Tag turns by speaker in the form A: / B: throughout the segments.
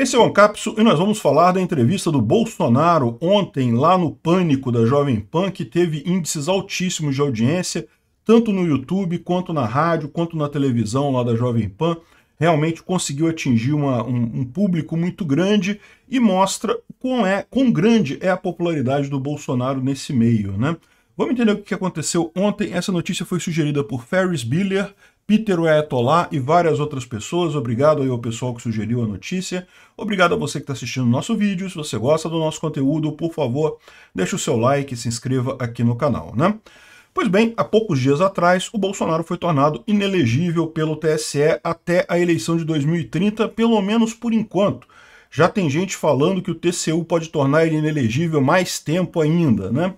A: Esse é o Ancapsu e nós vamos falar da entrevista do Bolsonaro ontem lá no Pânico da Jovem Pan, que teve índices altíssimos de audiência, tanto no YouTube, quanto na rádio, quanto na televisão lá da Jovem Pan. Realmente conseguiu atingir uma, um, um, público muito grande e mostra quão, é, quão grande é a popularidade do Bolsonaro nesse meio, né? Vamos entender o que aconteceu ontem. Essa notícia foi sugerida por Ferris Biller, Peter Oetolá e várias outras pessoas. Obrigado aí ao pessoal que sugeriu a notícia. Obrigado a você que está assistindo o nosso vídeo. Se você gosta do nosso conteúdo, por favor, deixe o seu like e se inscreva aqui no canal, né? Pois bem, há poucos dias atrás, o Bolsonaro foi tornado inelegível pelo TSE até a eleição de 2030, pelo menos por enquanto. Já tem gente falando que o TCU pode tornar ele inelegível mais tempo ainda, né?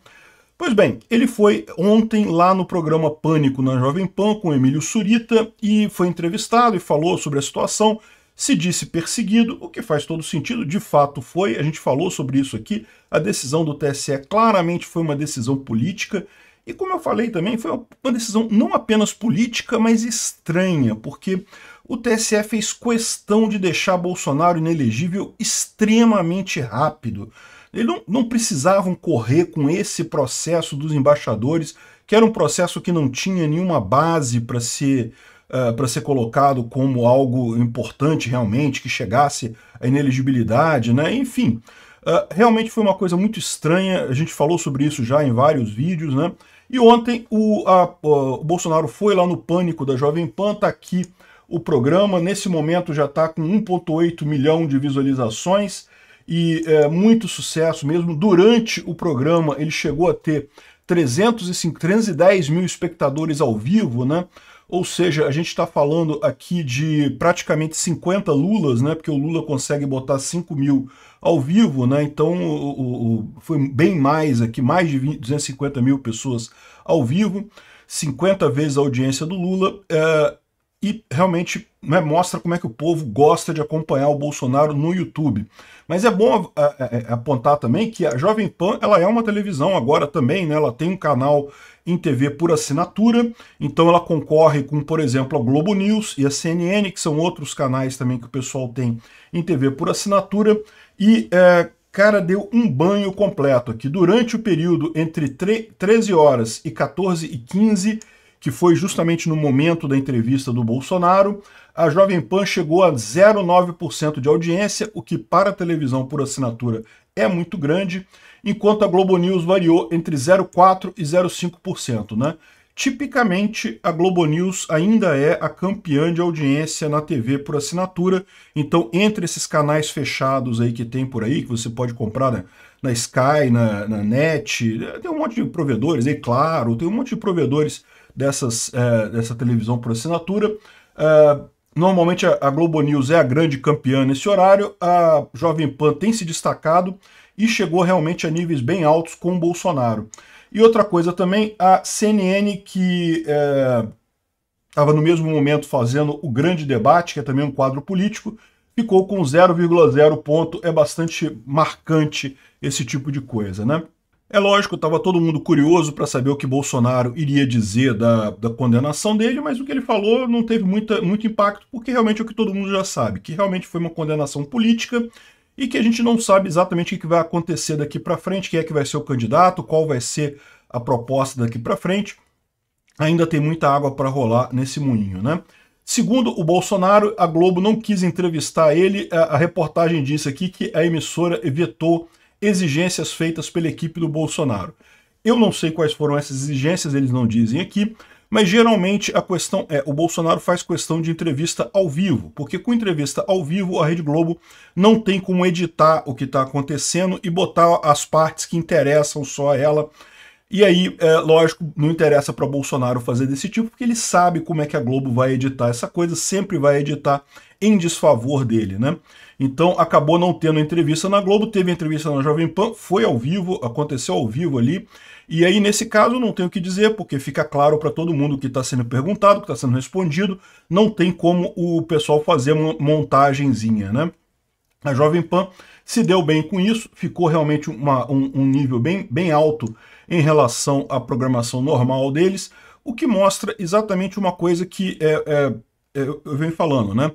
A: Pois bem, ele foi ontem lá no programa Pânico na Jovem Pan com Emílio Surita e foi entrevistado e falou sobre a situação, se disse perseguido, o que faz todo sentido, de fato foi, a gente falou sobre isso aqui, a decisão do TSE claramente foi uma decisão política, e como eu falei também, foi uma decisão não apenas política, mas estranha, porque o TSE fez questão de deixar Bolsonaro inelegível extremamente rápido. Eles não, não, precisavam correr com esse processo dos embaixadores, que era um processo que não tinha nenhuma base para ser, uh, eh, para ser colocado como algo importante realmente, que chegasse à inelegibilidade, né? Enfim, uh, realmente foi uma coisa muito estranha. A gente falou sobre isso já em vários vídeos, né? E ontem o, a, o Bolsonaro foi lá no pânico da Jovem Pan, está aqui o programa, nesse momento, já está com 1,8 milhão de visualizações e é, muito sucesso mesmo. Durante o programa, ele chegou a ter 305, 310 mil espectadores ao vivo, né? Ou seja, a gente está falando aqui de praticamente 50 Lulas, né? Porque o Lula consegue botar 5 mil ao vivo, né? Então o, o, foi bem mais aqui, mais de 20, 250 mil pessoas ao vivo, 50 vezes a audiência do Lula. É, e realmente né, mostra como é que o povo gosta de acompanhar o Bolsonaro no YouTube. Mas é bom a, a, a apontar também que a Jovem Pan ela é uma televisão agora também, né, ela tem um canal em TV por assinatura, então ela concorre com, por exemplo, a Globo News e a CNN, que são outros canais também que o pessoal tem em TV por assinatura, e é, cara deu um banho completo aqui. Durante o período entre 13 horas e 14 e 15 que foi justamente no momento da entrevista do Bolsonaro, a Jovem Pan chegou a 0,9% de audiência, o que para a televisão por assinatura é muito grande, enquanto a Globo News variou entre 0,4% e 0,5%. Né? Tipicamente, a Globo News ainda é a campeã de audiência na TV por assinatura, então entre esses canais fechados aí que tem por aí, que você pode comprar né? na Sky, na, na NET, tem um monte de provedores, aí claro, tem um monte de provedores dessas, é, dessa televisão por assinatura. É, normalmente a, a Globo News é a grande campeã nesse horário, a Jovem Pan tem se destacado e chegou realmente a níveis bem altos com o Bolsonaro. E outra coisa também, a CNN, que estava é, no mesmo momento fazendo o Grande Debate, que é também um quadro político, ficou com 0,0 ponto. É bastante marcante esse tipo de coisa, né? É lógico, estava todo mundo curioso para saber o que Bolsonaro iria dizer da, da condenação dele, mas o que ele falou não teve muita, muito impacto, porque realmente é o que todo mundo já sabe, que realmente foi uma condenação política e que a gente não sabe exatamente o que vai acontecer daqui para frente, quem é que vai ser o candidato, qual vai ser a proposta daqui para frente. Ainda tem muita água para rolar nesse moinho, né? Segundo o Bolsonaro, a Globo não quis entrevistar ele. A, a reportagem disse aqui que a emissora vetou exigências feitas pela equipe do Bolsonaro. Eu não sei quais foram essas exigências, eles não dizem aqui, mas geralmente a questão é, o Bolsonaro faz questão de entrevista ao vivo, porque com entrevista ao vivo a Rede Globo não tem como editar o que está acontecendo e botar as partes que interessam só a ela e aí, é, lógico, não interessa para Bolsonaro fazer desse tipo, porque ele sabe como é que a Globo vai editar essa coisa, sempre vai editar em desfavor dele, né? Então acabou não tendo entrevista na Globo, teve entrevista na Jovem Pan, foi ao vivo, aconteceu ao vivo ali. E aí, nesse caso, não tenho o que dizer, porque fica claro para todo mundo que está sendo perguntado, que está sendo respondido, não tem como o pessoal fazer uma montagenzinha, né? A Jovem Pan se deu bem com isso, ficou realmente uma, um, um, nível bem, bem alto em relação à programação normal deles, o que mostra exatamente uma coisa que é, é, é, eu venho falando, né?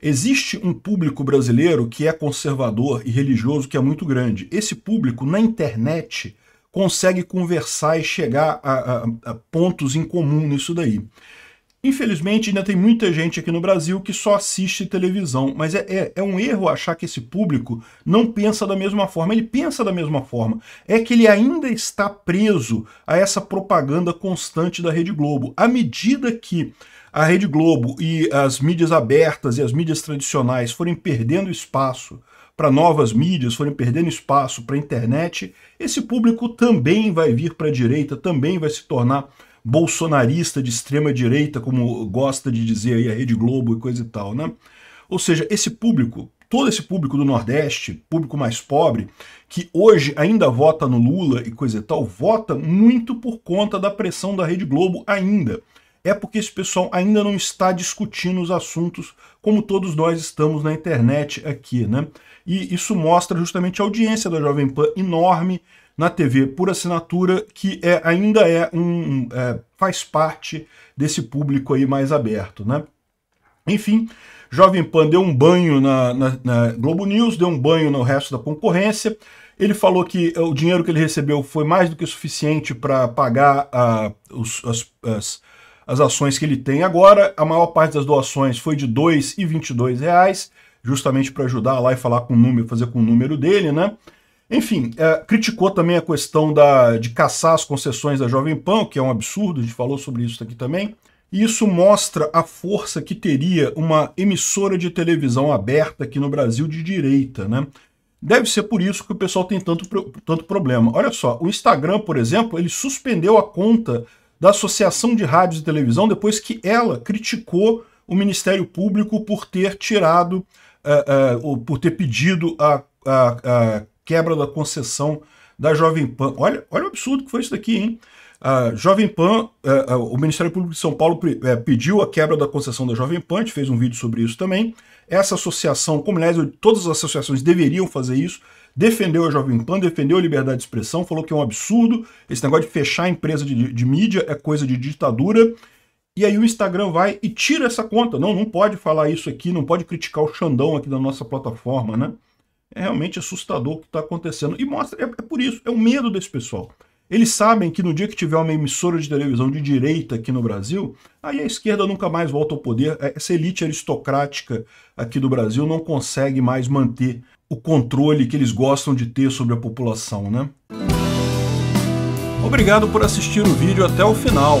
A: Existe um público brasileiro que é conservador e religioso que é muito grande. Esse público na internet consegue conversar e chegar a, a, a pontos em comum nisso daí. Infelizmente, ainda tem muita gente aqui no Brasil que só assiste televisão, mas é, é, é, um erro achar que esse público não pensa da mesma forma. Ele pensa da mesma forma. É que ele ainda está preso a essa propaganda constante da Rede Globo. À medida que a Rede Globo e as mídias abertas e as mídias tradicionais forem perdendo espaço para novas mídias, forem perdendo espaço para a internet, esse público também vai vir para a direita, também vai se tornar bolsonarista de extrema direita, como gosta de dizer aí a Rede Globo e coisa e tal, né? Ou seja, esse público, todo esse público do Nordeste, público mais pobre, que hoje ainda vota no Lula e coisa e tal, vota muito por conta da pressão da Rede Globo ainda. É porque esse pessoal ainda não está discutindo os assuntos como todos nós estamos na internet aqui, né? E isso mostra justamente a audiência da Jovem Pan enorme na TV por assinatura, que é, ainda é um, é, faz parte desse público aí mais aberto. Né? Enfim, Jovem Pan deu um banho na, na, na, Globo News, deu um banho no resto da concorrência. Ele falou que o dinheiro que ele recebeu foi mais do que suficiente para pagar os, as, as, as, ações que ele tem agora. A maior parte das doações foi de R$ 2,22, justamente para ajudar lá e falar com o número, fazer com o número dele, né? Enfim, é, criticou também a questão da, de caçar as concessões da Jovem Pan, que é um absurdo, a gente falou sobre isso aqui também. E isso mostra a força que teria uma emissora de televisão aberta aqui no Brasil de direita, né? Deve ser por isso que o pessoal tem tanto, tanto problema. Olha só, o Instagram, por exemplo, ele suspendeu a conta da Associação de Rádios e Televisão depois que ela criticou o Ministério Público por ter tirado, uh, uh, por ter pedido a, a, a quebra da concessão da Jovem Pan. Olha, olha o absurdo que foi isso daqui, hein? A Jovem Pan, a, é, a, é, o Ministério Público de São Paulo é, pediu a quebra da concessão da Jovem Pan, a gente fez um vídeo sobre isso também. Essa associação, como aliás todas as associações deveriam fazer isso, defendeu a Jovem Pan, defendeu a liberdade de expressão, falou que é um absurdo, esse negócio de fechar a empresa de, de mídia é coisa de ditadura. E aí o Instagram vai e tira essa conta. Não, não pode falar isso aqui, não pode criticar o Xandão aqui da nossa plataforma, né? é realmente assustador o que está acontecendo. E mostra, é, é, por isso, é o medo desse pessoal. Eles sabem que no dia que tiver uma emissora de televisão de direita aqui no Brasil, aí a esquerda nunca mais volta ao poder. É, essa elite aristocrática aqui do Brasil não consegue mais manter o controle que eles gostam de ter sobre a população, né? Obrigado por assistir o vídeo até o final.